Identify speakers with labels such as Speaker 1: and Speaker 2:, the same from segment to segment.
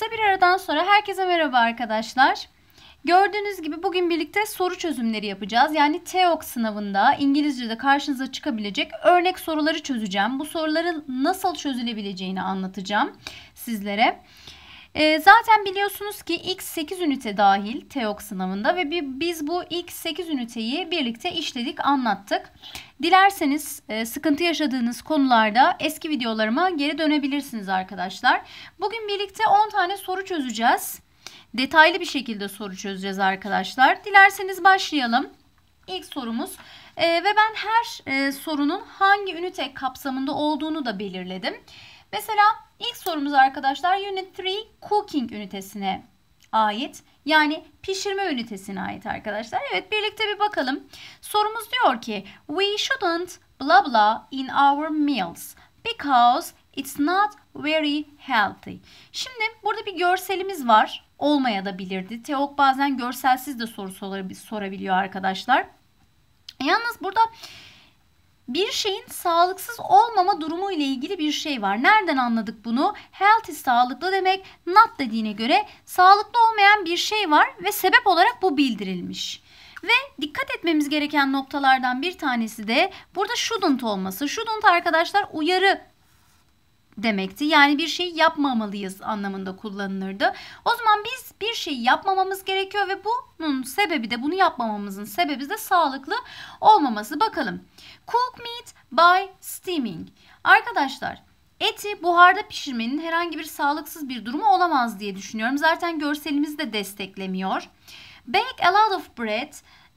Speaker 1: Kısa bir aradan sonra herkese merhaba arkadaşlar. Gördüğünüz gibi bugün birlikte soru çözümleri yapacağız. Yani TEOK sınavında İngilizce'de karşınıza çıkabilecek örnek soruları çözeceğim. Bu soruları nasıl çözülebileceğini anlatacağım sizlere. E, zaten biliyorsunuz ki X8 ünite dahil TEOK sınavında ve biz bu X8 üniteyi birlikte işledik, anlattık. Dilerseniz e, sıkıntı yaşadığınız konularda eski videolarıma geri dönebilirsiniz arkadaşlar. Bugün birlikte 10 tane soru çözeceğiz. Detaylı bir şekilde soru çözeceğiz arkadaşlar. Dilerseniz başlayalım. İlk sorumuz e, ve ben her e, sorunun hangi ünite kapsamında olduğunu da belirledim. Mesela ilk sorumuz arkadaşlar Unit 3 Cooking ünitesine ait. Yani pişirme ünitesine ait arkadaşlar. Evet birlikte bir bakalım. Sorumuz diyor ki We shouldn't blah blah in our meals because it's not very healthy. Şimdi burada bir görselimiz var. Olmaya da bilirdi. Teok bazen görselsiz de soru sorabiliyor arkadaşlar. Yalnız burada bir şeyin sağlıksız olmama durumu ile ilgili bir şey var. Nereden anladık bunu? Healthy sağlıklı demek, not dediğine göre sağlıklı olmayan bir şey var ve sebep olarak bu bildirilmiş. Ve dikkat etmemiz gereken noktalardan bir tanesi de burada shouldn't olması. Shouldn't arkadaşlar uyarı demekti. Yani bir şey yapmamalıyız anlamında kullanılırdı. O zaman biz bir şey yapmamamız gerekiyor ve bunun sebebi de bunu yapmamamızın sebebi de sağlıklı olmaması. Bakalım. Cook meat by steaming. Arkadaşlar Eti buharda pişirmenin herhangi bir sağlıksız bir durumu olamaz diye düşünüyorum. Zaten görselimiz de desteklemiyor. Bake a lot of bread.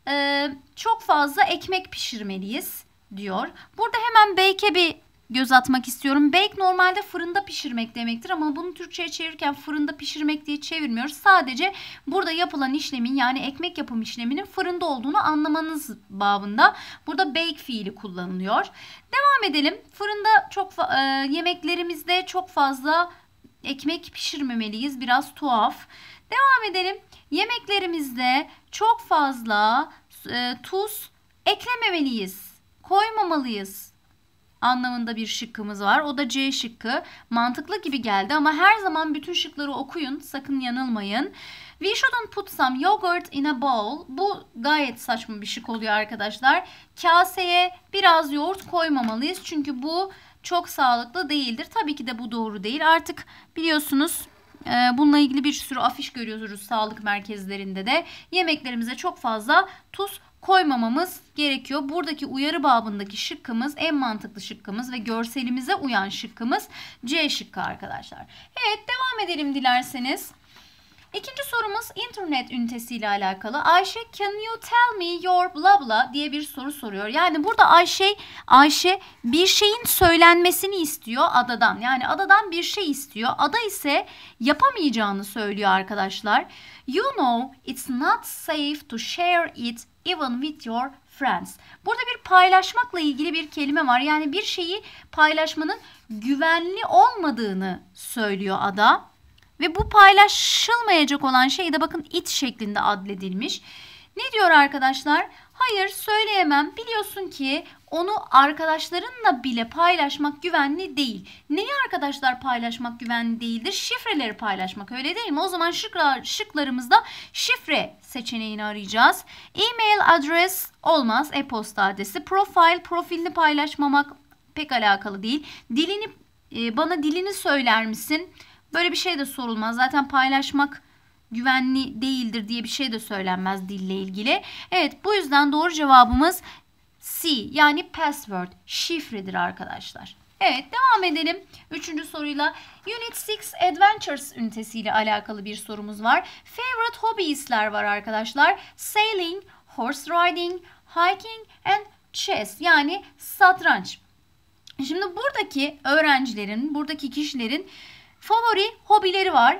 Speaker 1: Ee, çok fazla ekmek pişirmeliyiz diyor. Burada hemen bake'e bir göz atmak istiyorum. Bake normalde fırında pişirmek demektir ama bunu Türkçe'ye çevirirken fırında pişirmek diye çevirmiyoruz. Sadece burada yapılan işlemin yani ekmek yapım işleminin fırında olduğunu anlamanız babında burada bake fiili kullanılıyor. Devam edelim. Fırında çok e, yemeklerimizde çok fazla ekmek pişirmemeliyiz. Biraz tuhaf. Devam edelim. Yemeklerimizde çok fazla e, tuz eklememeliyiz. Koymamalıyız anlamında bir şıkkımız var. O da C şıkkı. Mantıklı gibi geldi ama her zaman bütün şıkları okuyun. Sakın yanılmayın. We shouldn't put some yogurt in a bowl. Bu gayet saçma bir şık oluyor arkadaşlar. Kaseye biraz yoğurt koymamalıyız. Çünkü bu çok sağlıklı değildir. Tabii ki de bu doğru değil. Artık biliyorsunuz e, Bununla ilgili bir sürü afiş görüyoruz sağlık merkezlerinde de. Yemeklerimize çok fazla tuz koymamamız gerekiyor. Buradaki uyarı babındaki şıkkımız en mantıklı şıkkımız ve görselimize uyan şıkkımız C şıkkı arkadaşlar. Evet devam edelim dilerseniz. İkinci sorumuz internet ünitesi ile alakalı. Ayşe can you tell me your bla bla diye bir soru soruyor. Yani burada Ayşe Ayşe bir şeyin söylenmesini istiyor adadan. Yani adadan bir şey istiyor. Ada ise yapamayacağını söylüyor arkadaşlar. You know it's not safe to share it even with your friends. Burada bir paylaşmakla ilgili bir kelime var. Yani bir şeyi paylaşmanın güvenli olmadığını söylüyor ada. Ve bu paylaşılmayacak olan şey de bakın it şeklinde adledilmiş. Ne diyor arkadaşlar? Hayır söyleyemem biliyorsun ki onu arkadaşlarınla bile paylaşmak güvenli değil. Neyi arkadaşlar paylaşmak güvenli değildir? Şifreleri paylaşmak öyle değil mi? O zaman şıklarımızda şifre seçeneğini arayacağız. E-mail adres olmaz e-posta adresi. Profile profilini paylaşmamak pek alakalı değil. Dilini e, bana dilini söyler misin? Böyle bir şey de sorulmaz. Zaten paylaşmak güvenli değildir diye bir şey de söylenmez dille ilgili. Evet bu yüzden doğru cevabımız C yani password şifredir arkadaşlar. Evet devam edelim. Üçüncü soruyla Unit 6 Adventures ünitesiyle alakalı bir sorumuz var. Favorite hobbies'ler var arkadaşlar. Sailing, horse riding, hiking and chess yani satranç. Şimdi buradaki öğrencilerin, buradaki kişilerin favori hobileri var.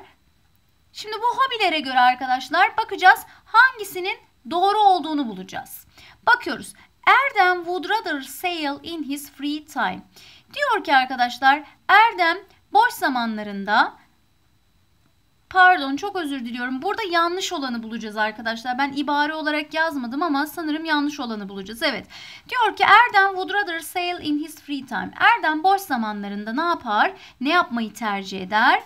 Speaker 1: Şimdi bu hobilere göre arkadaşlar bakacağız hangisinin doğru olduğunu bulacağız. Bakıyoruz. Erdem would rather sail in his free time. Diyor ki arkadaşlar Erdem boş zamanlarında Pardon çok özür diliyorum. Burada yanlış olanı bulacağız arkadaşlar. Ben ibare olarak yazmadım ama sanırım yanlış olanı bulacağız. Evet diyor ki Erdem would rather sail in his free time. Erdem boş zamanlarında ne yapar? Ne yapmayı tercih eder?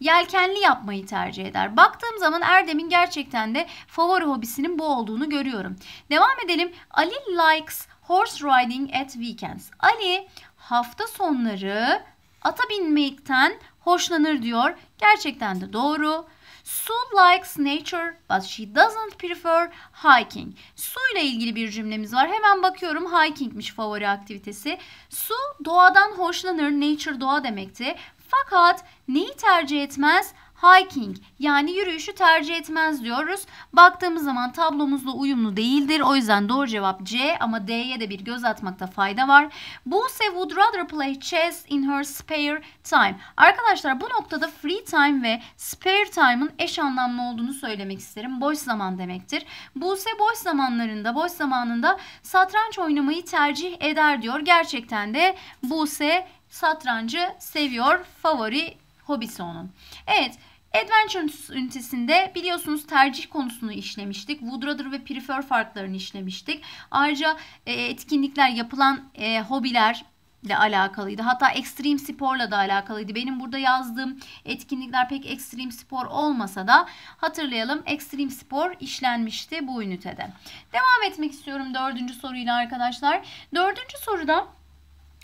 Speaker 1: yelkenli yapmayı tercih eder. Baktığım zaman Erdem'in gerçekten de favori hobisinin bu olduğunu görüyorum. Devam edelim. Ali likes horse riding at weekends. Ali hafta sonları ata binmekten hoşlanır diyor. Gerçekten de doğru. Sue likes nature but she doesn't prefer hiking. Su ile ilgili bir cümlemiz var. Hemen bakıyorum hikingmiş favori aktivitesi. Su doğadan hoşlanır. Nature doğa demekti. Fakat neyi tercih etmez? hiking yani yürüyüşü tercih etmez diyoruz. Baktığımız zaman tablomuzla uyumlu değildir. O yüzden doğru cevap C ama D'ye de bir göz atmakta fayda var. Buse would rather play chess in her spare time. Arkadaşlar bu noktada free time ve spare time'ın eş anlamlı olduğunu söylemek isterim. Boş zaman demektir. Buse boş zamanlarında, boş zamanında satranç oynamayı tercih eder diyor. Gerçekten de Buse satrancı seviyor. Favori hobisi onun. Evet Adventure ünitesinde biliyorsunuz tercih konusunu işlemiştik. Would ve prefer farklarını işlemiştik. Ayrıca e, etkinlikler, yapılan e, hobiler, ile alakalıydı. Hatta ekstrem sporla da alakalıydı. Benim burada yazdığım etkinlikler pek ekstrem spor olmasa da hatırlayalım ekstrem spor işlenmişti bu ünitede. Devam etmek istiyorum dördüncü soruyla arkadaşlar. Dördüncü soruda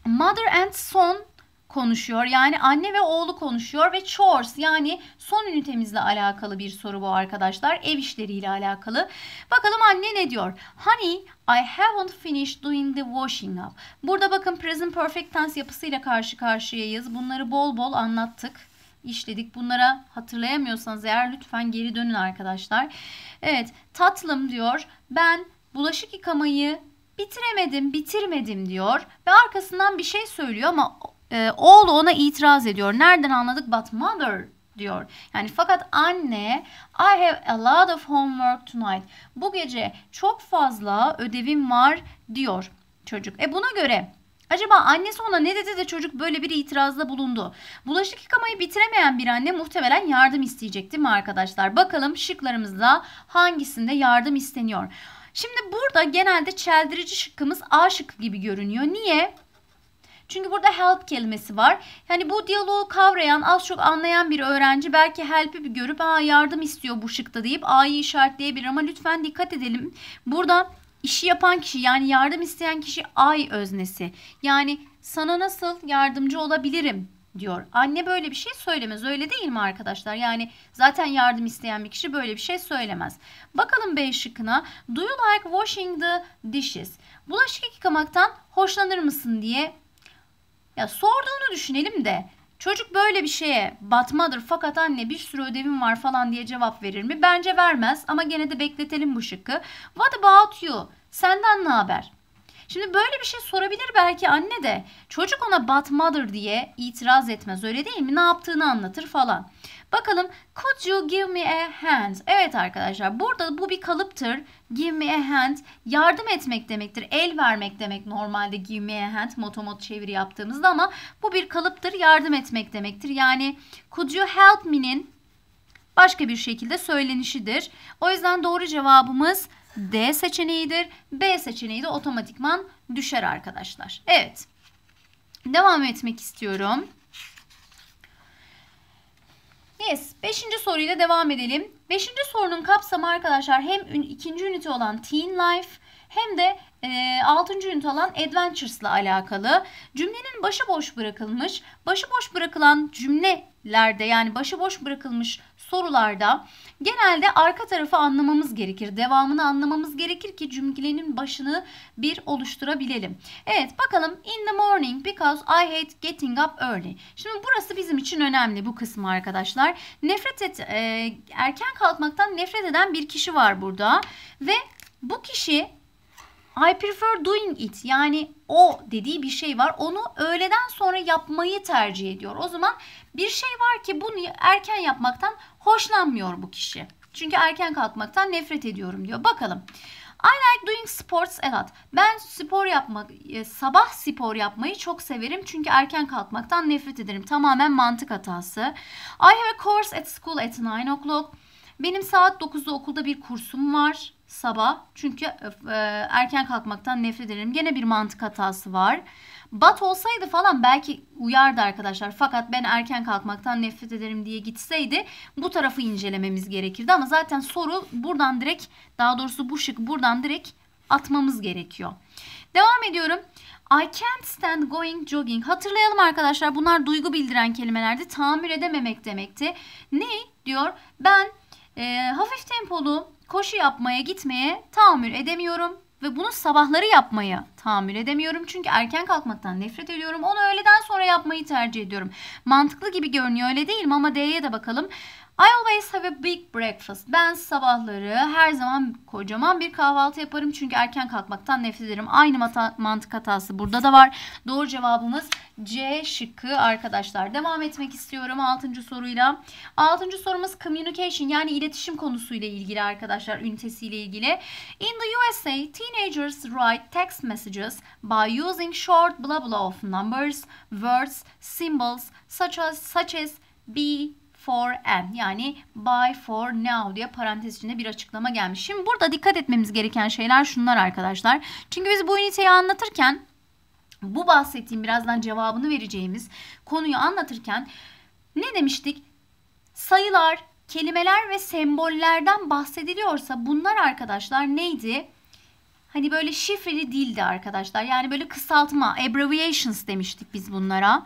Speaker 1: Mother and Son konuşuyor. Yani anne ve oğlu konuşuyor ve chores yani son ünitemizle alakalı bir soru bu arkadaşlar. Ev işleriyle alakalı. Bakalım anne ne diyor? Honey, I haven't finished doing the washing up. Burada bakın present perfect tense yapısıyla karşı karşıyayız. Bunları bol bol anlattık işledik. Bunlara hatırlayamıyorsanız eğer lütfen geri dönün arkadaşlar. Evet tatlım diyor ben bulaşık yıkamayı bitiremedim bitirmedim diyor ve arkasından bir şey söylüyor ama e, oğlu ona itiraz ediyor. Nereden anladık? But mother diyor. Yani fakat anne I have a lot of homework tonight. Bu gece çok fazla ödevim var diyor çocuk. E buna göre Acaba annesi ona ne dedi de çocuk böyle bir itirazda bulundu. Bulaşık yıkamayı bitiremeyen bir anne muhtemelen yardım isteyecekti mi arkadaşlar? Bakalım şıklarımızda hangisinde yardım isteniyor? Şimdi burada genelde çeldirici şıkkımız A şıkkı gibi görünüyor. Niye? Çünkü burada help kelimesi var. Yani bu diyaloğu kavrayan, az çok anlayan bir öğrenci belki help'i bir görüp Aa, yardım istiyor bu şıkta deyip A'yı işaretleyebilir ama lütfen dikkat edelim. Burada işi yapan kişi yani yardım isteyen kişi ay öznesi. Yani sana nasıl yardımcı olabilirim diyor. Anne böyle bir şey söylemez. Öyle değil mi arkadaşlar? Yani zaten yardım isteyen bir kişi böyle bir şey söylemez. Bakalım B şıkkına. Do you like washing the dishes? Bulaşık yıkamaktan hoşlanır mısın diye ya sorduğunu düşünelim de çocuk böyle bir şeye batmadır fakat anne bir sürü ödevim var falan diye cevap verir mi? Bence vermez ama gene de bekletelim bu şıkkı. What about you? Senden ne haber? Şimdi böyle bir şey sorabilir belki anne de. Çocuk ona but mother diye itiraz etmez öyle değil mi? Ne yaptığını anlatır falan. Bakalım could you give me a hand? Evet arkadaşlar burada bu bir kalıptır. Give me a hand yardım etmek demektir. El vermek demek normalde give me a hand motomot çeviri yaptığımızda ama bu bir kalıptır. Yardım etmek demektir. Yani could you help me'nin başka bir şekilde söylenişidir. O yüzden doğru cevabımız D seçeneğidir. B seçeneği de otomatikman düşer arkadaşlar. Evet. Devam etmek istiyorum. Yes. Beşinci soruyla devam edelim. Beşinci sorunun kapsamı arkadaşlar hem ikinci ünite olan Teen Life hem de e, 6. ünite olan Adventures ile alakalı. Cümlenin boş bırakılmış, başı boş bırakılan cümlelerde yani başı boş bırakılmış sorularda genelde arka tarafı anlamamız gerekir. Devamını anlamamız gerekir ki cümlenin başını bir oluşturabilelim. Evet bakalım in the morning because I hate getting up early. Şimdi burası bizim için önemli bu kısmı arkadaşlar. Nefret et, e, erken kalkmaktan nefret eden bir kişi var burada ve bu kişi I prefer doing it yani o dediği bir şey var. Onu öğleden sonra yapmayı tercih ediyor. O zaman bir şey var ki bunu erken yapmaktan hoşlanmıyor bu kişi. Çünkü erken kalkmaktan nefret ediyorum diyor. Bakalım. I like doing sports a lot. Ben spor yapmak, e, sabah spor yapmayı çok severim çünkü erken kalkmaktan nefret ederim. Tamamen mantık hatası. I have a course at school at 9 o'clock. Benim saat 9'da okulda bir kursum var sabah. Çünkü e, e, erken kalkmaktan nefret ederim. Gene bir mantık hatası var. Bat olsaydı falan belki uyardı arkadaşlar. Fakat ben erken kalkmaktan nefret ederim diye gitseydi bu tarafı incelememiz gerekirdi. Ama zaten soru buradan direkt daha doğrusu bu şık buradan direkt atmamız gerekiyor. Devam ediyorum. I can't stand going jogging. Hatırlayalım arkadaşlar bunlar duygu bildiren kelimelerdi. Tahammül edememek demekti. Ne diyor? Ben e, hafif tempolu koşu yapmaya gitmeye tahammül edemiyorum ve bunu sabahları yapmaya tahammül edemiyorum. Çünkü erken kalkmaktan nefret ediyorum. Onu öğleden sonra yapmayı tercih ediyorum. Mantıklı gibi görünüyor öyle değil mi? Ama D'ye de bakalım. I always have a big breakfast. Ben sabahları her zaman kocaman bir kahvaltı yaparım çünkü erken kalkmaktan nefret ederim. Aynı mantık hatası burada da var. Doğru cevabımız C şıkkı arkadaşlar. Devam etmek istiyorum 6. soruyla. 6. sorumuz communication yani iletişim konusuyla ilgili arkadaşlar ünitesiyle ilgili. In the USA teenagers write text messages by using short blah blah of numbers, words, symbols such as such as be, for an yani buy for now diye parantez içinde bir açıklama gelmiş. Şimdi burada dikkat etmemiz gereken şeyler şunlar arkadaşlar. Çünkü biz bu üniteyi anlatırken bu bahsettiğim birazdan cevabını vereceğimiz konuyu anlatırken ne demiştik? Sayılar, kelimeler ve sembollerden bahsediliyorsa bunlar arkadaşlar neydi? Hani böyle şifreli dildi arkadaşlar. Yani böyle kısaltma, abbreviations demiştik biz bunlara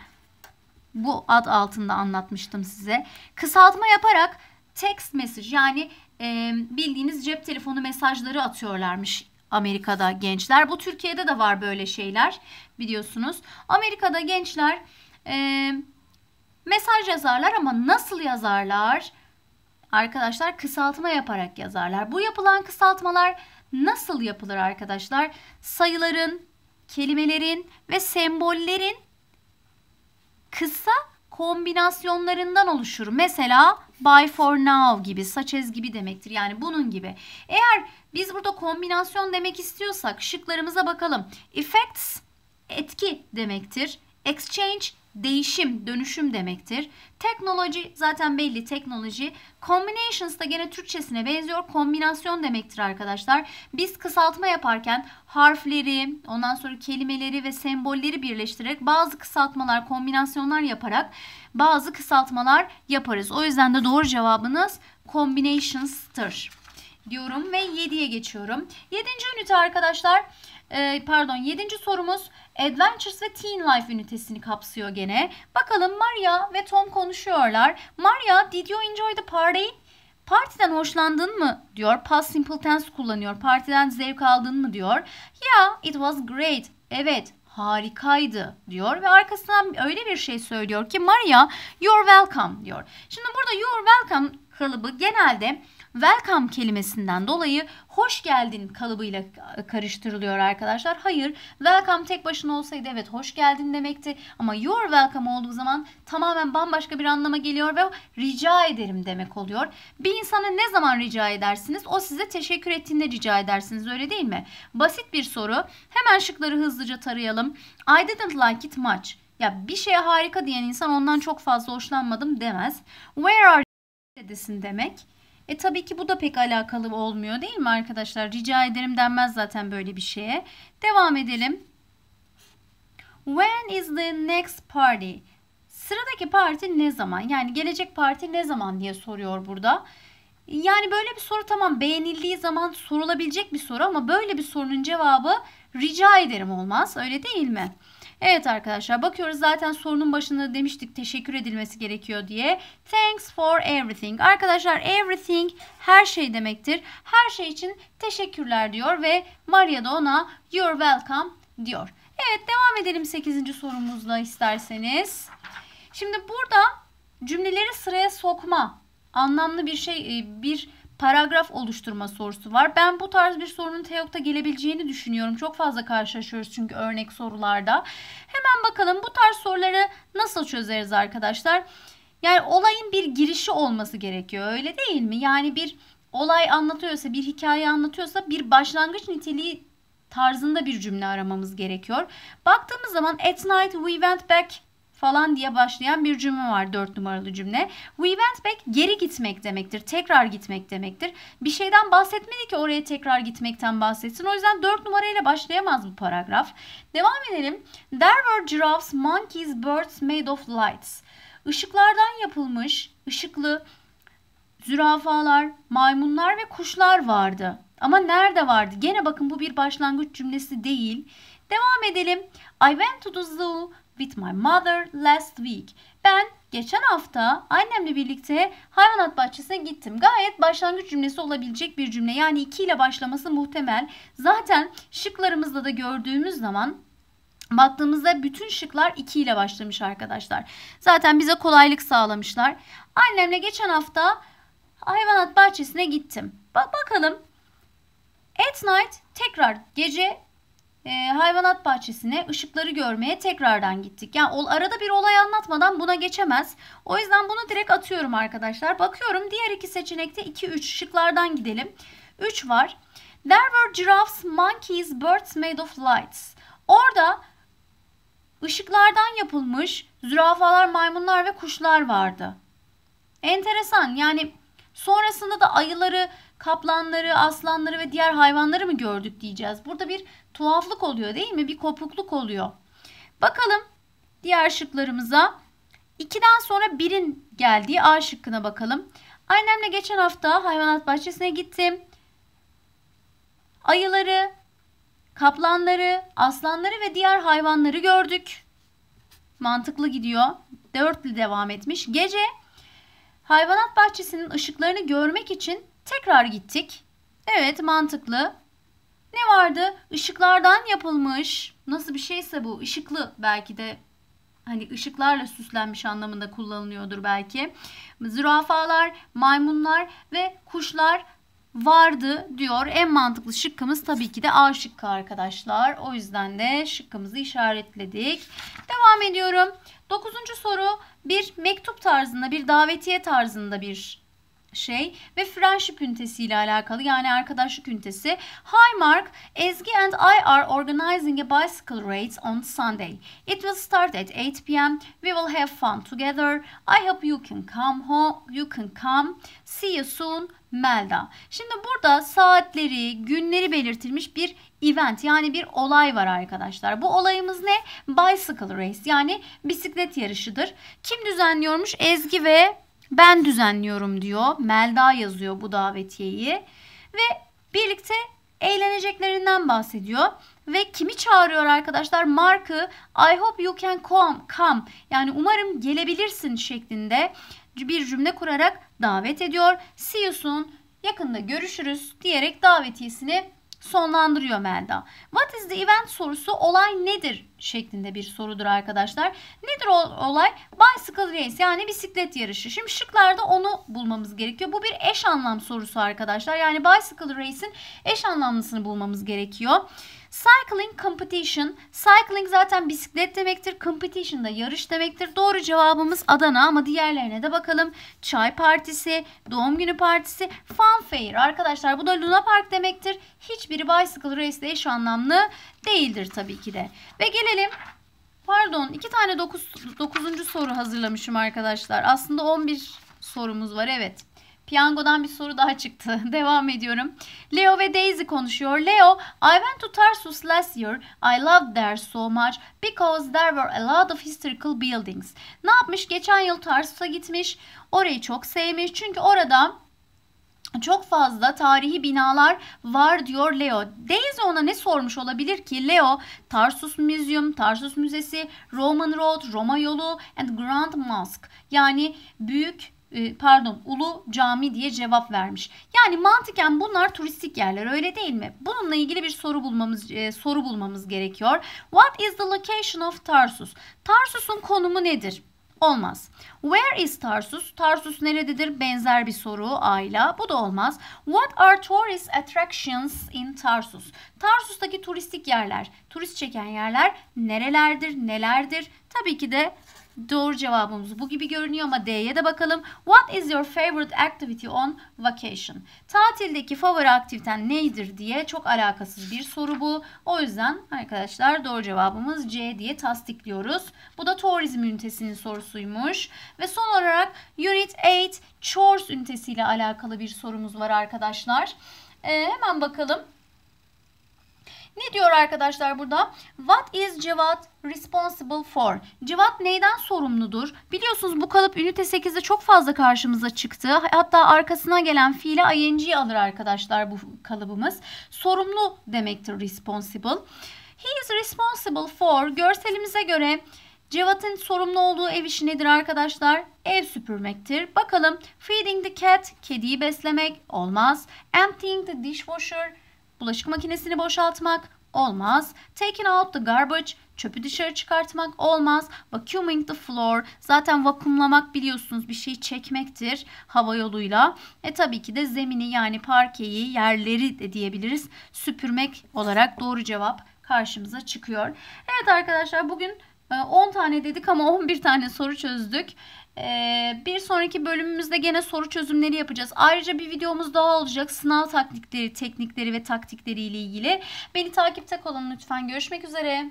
Speaker 1: bu ad altında anlatmıştım size. Kısaltma yaparak text mesaj yani e, bildiğiniz cep telefonu mesajları atıyorlarmış Amerika'da gençler. Bu Türkiye'de de var böyle şeyler biliyorsunuz. Amerika'da gençler e, mesaj yazarlar ama nasıl yazarlar? Arkadaşlar kısaltma yaparak yazarlar. Bu yapılan kısaltmalar nasıl yapılır arkadaşlar? Sayıların, kelimelerin ve sembollerin kısa kombinasyonlarından oluşur. Mesela by for now gibi, such as gibi demektir. Yani bunun gibi. Eğer biz burada kombinasyon demek istiyorsak şıklarımıza bakalım. Effects etki demektir. Exchange değişim, dönüşüm demektir. Teknoloji zaten belli teknoloji. Combinations da gene Türkçesine benziyor. Kombinasyon demektir arkadaşlar. Biz kısaltma yaparken harfleri, ondan sonra kelimeleri ve sembolleri birleştirerek bazı kısaltmalar, kombinasyonlar yaparak bazı kısaltmalar yaparız. O yüzden de doğru cevabınız combinations'tır diyorum ve 7'ye geçiyorum. 7. ünite arkadaşlar e, pardon 7. sorumuz Adventures ve Teen Life ünitesini kapsıyor gene. Bakalım Maria ve Tom konuşuyorlar. Maria did you enjoy the party? Partiden hoşlandın mı diyor. Past simple tense kullanıyor. Partiden zevk aldın mı diyor. Yeah it was great. Evet harikaydı diyor ve arkasından öyle bir şey söylüyor ki Maria you're welcome diyor. Şimdi burada you're welcome kalıbı genelde welcome kelimesinden dolayı hoş geldin kalıbıyla karıştırılıyor arkadaşlar. Hayır welcome tek başına olsaydı evet hoş geldin demekti ama you're welcome olduğu zaman tamamen bambaşka bir anlama geliyor ve rica ederim demek oluyor. Bir insana ne zaman rica edersiniz? O size teşekkür ettiğinde rica edersiniz öyle değil mi? Basit bir soru. Hemen şıkları hızlıca tarayalım. I didn't like it much. Ya bir şeye harika diyen insan ondan çok fazla hoşlanmadım demez. Where are dedesin demek. E tabii ki bu da pek alakalı olmuyor değil mi arkadaşlar? Rica ederim denmez zaten böyle bir şeye. Devam edelim. When is the next party? Sıradaki parti ne zaman? Yani gelecek parti ne zaman diye soruyor burada. Yani böyle bir soru tamam beğenildiği zaman sorulabilecek bir soru ama böyle bir sorunun cevabı rica ederim olmaz. Öyle değil mi? Evet arkadaşlar bakıyoruz zaten sorunun başında demiştik teşekkür edilmesi gerekiyor diye. Thanks for everything. Arkadaşlar everything her şey demektir. Her şey için teşekkürler diyor ve Maria da ona you're welcome diyor. Evet devam edelim 8. sorumuzla isterseniz. Şimdi burada cümleleri sıraya sokma anlamlı bir şey e, bir paragraf oluşturma sorusu var. Ben bu tarz bir sorunun TEOG'da gelebileceğini düşünüyorum. Çok fazla karşılaşıyoruz çünkü örnek sorularda. Hemen bakalım bu tarz soruları nasıl çözeriz arkadaşlar? Yani olayın bir girişi olması gerekiyor öyle değil mi? Yani bir olay anlatıyorsa, bir hikaye anlatıyorsa bir başlangıç niteliği tarzında bir cümle aramamız gerekiyor. Baktığımız zaman at night we went back falan diye başlayan bir cümle var dört numaralı cümle. We went back geri gitmek demektir. Tekrar gitmek demektir. Bir şeyden bahsetmedi ki oraya tekrar gitmekten bahsetsin. O yüzden dört numarayla başlayamaz bu paragraf. Devam edelim. There were giraffes, monkeys, birds made of lights. Işıklardan yapılmış, ışıklı zürafalar, maymunlar ve kuşlar vardı. Ama nerede vardı? Gene bakın bu bir başlangıç cümlesi değil. Devam edelim. I went to the zoo with my mother last week. Ben geçen hafta annemle birlikte hayvanat bahçesine gittim. Gayet başlangıç cümlesi olabilecek bir cümle. Yani 2 ile başlaması muhtemel. Zaten şıklarımızda da gördüğümüz zaman Baktığımızda bütün şıklar 2 ile başlamış arkadaşlar. Zaten bize kolaylık sağlamışlar. Annemle geçen hafta hayvanat bahçesine gittim. Bak bakalım. At night tekrar gece e, hayvanat bahçesine ışıkları görmeye tekrardan gittik. Yani ol, arada bir olay anlatmadan buna geçemez. O yüzden bunu direkt atıyorum arkadaşlar. Bakıyorum diğer iki seçenekte 2-3 ışıklardan gidelim. 3 var. There were giraffes, monkeys, birds made of lights. Orada ışıklardan yapılmış zürafalar, maymunlar ve kuşlar vardı. Enteresan yani sonrasında da ayıları, kaplanları, aslanları ve diğer hayvanları mı gördük diyeceğiz. Burada bir tuhaflık oluyor değil mi? Bir kopukluk oluyor. Bakalım diğer şıklarımıza. 2'den sonra 1'in geldiği A şıkkına bakalım. Annemle geçen hafta hayvanat bahçesine gittim. Ayıları, kaplanları, aslanları ve diğer hayvanları gördük. Mantıklı gidiyor. Dörtlü devam etmiş. Gece hayvanat bahçesinin ışıklarını görmek için tekrar gittik. Evet mantıklı. Ne vardı? Işıklardan yapılmış. Nasıl bir şeyse bu. Işıklı belki de hani ışıklarla süslenmiş anlamında kullanılıyordur belki. Zürafalar, maymunlar ve kuşlar vardı diyor. En mantıklı şıkkımız tabii ki de A şıkkı arkadaşlar. O yüzden de şıkkımızı işaretledik. Devam ediyorum. Dokuzuncu soru bir mektup tarzında bir davetiye tarzında bir şey ve friendship ünitesi ile alakalı yani arkadaşlık ünitesi. Hi Mark, Ezgi and I are organizing a bicycle race on Sunday. It will start at 8 p.m. We will have fun together. I hope you can come home. You can come. See you soon. Melda. Şimdi burada saatleri, günleri belirtilmiş bir event yani bir olay var arkadaşlar. Bu olayımız ne? Bicycle race yani bisiklet yarışıdır. Kim düzenliyormuş? Ezgi ve ben düzenliyorum diyor. Melda yazıyor bu davetiyeyi. Ve birlikte eğleneceklerinden bahsediyor. Ve kimi çağırıyor arkadaşlar? Mark'ı I hope you can come, come yani umarım gelebilirsin şeklinde bir cümle kurarak davet ediyor. See you soon, yakında görüşürüz diyerek davetiyesini sonlandırıyor Melda. What is the event sorusu olay nedir şeklinde bir sorudur arkadaşlar. Nedir o olay? Bicycle race yani bisiklet yarışı. Şimdi şıklarda onu bulmamız gerekiyor. Bu bir eş anlam sorusu arkadaşlar. Yani bicycle race'in eş anlamlısını bulmamız gerekiyor. Cycling competition. Cycling zaten bisiklet demektir. Competition da yarış demektir. Doğru cevabımız Adana ama diğerlerine de bakalım. Çay partisi, doğum günü partisi, fun fair. Arkadaşlar bu da Luna Park demektir. Hiçbiri bicycle race ile eş anlamlı değildir tabii ki de. Ve gelelim Pardon iki tane dokuz, dokuzuncu soru hazırlamışım arkadaşlar. Aslında on bir sorumuz var evet. Piyangodan bir soru daha çıktı. Devam ediyorum. Leo ve Daisy konuşuyor. Leo, I went to Tarsus last year. I loved there so much because there were a lot of historical buildings. Ne yapmış? Geçen yıl Tarsus'a gitmiş. Orayı çok sevmiş. Çünkü orada çok fazla tarihi binalar var diyor Leo. Daisy ona ne sormuş olabilir ki? Leo, Tarsus Museum, Tarsus Müzesi, Roman Road, Roma yolu and Grand Mosque. Yani büyük e, pardon Ulu Cami diye cevap vermiş. Yani mantıken bunlar turistik yerler öyle değil mi? Bununla ilgili bir soru bulmamız e, soru bulmamız gerekiyor. What is the location of Tarsus? Tarsus'un konumu nedir? Olmaz. Where is Tarsus? Tarsus nerededir? Benzer bir soru Ayla. Bu da olmaz. What are tourist attractions in Tarsus? Tarsus'taki turistik yerler, turist çeken yerler nerelerdir, nelerdir? Tabii ki de Doğru cevabımız bu gibi görünüyor ama D'ye de bakalım. What is your favorite activity on vacation? Tatildeki favori aktiviten nedir diye çok alakasız bir soru bu. O yüzden arkadaşlar doğru cevabımız C diye tasdikliyoruz. Bu da turizm ünitesinin sorusuymuş. Ve son olarak Unit 8 chores ünitesiyle alakalı bir sorumuz var arkadaşlar. Ee, hemen bakalım. Ne diyor arkadaşlar burada? What is Cevat responsible for? Cevat neyden sorumludur? Biliyorsunuz bu kalıp ünite 8'de çok fazla karşımıza çıktı. Hatta arkasına gelen fiile ing'yi alır arkadaşlar bu kalıbımız. Sorumlu demektir responsible. He is responsible for görselimize göre Cevat'ın sorumlu olduğu ev işi nedir arkadaşlar? Ev süpürmektir. Bakalım feeding the cat, kediyi beslemek olmaz. Emptying the dishwasher, Bulaşık makinesini boşaltmak olmaz. Taking out the garbage çöpü dışarı çıkartmak olmaz. Vacuuming the floor zaten vakumlamak biliyorsunuz bir şey çekmektir hava yoluyla. E tabii ki de zemini yani parkeyi yerleri de diyebiliriz süpürmek olarak doğru cevap karşımıza çıkıyor. Evet arkadaşlar bugün 10 e, tane dedik ama 11 tane soru çözdük. Ee, bir sonraki bölümümüzde gene soru çözümleri yapacağız. Ayrıca bir videomuz daha olacak. Sınav taktikleri, teknikleri ve taktikleri ile ilgili. Beni takipte kalın lütfen. Görüşmek üzere.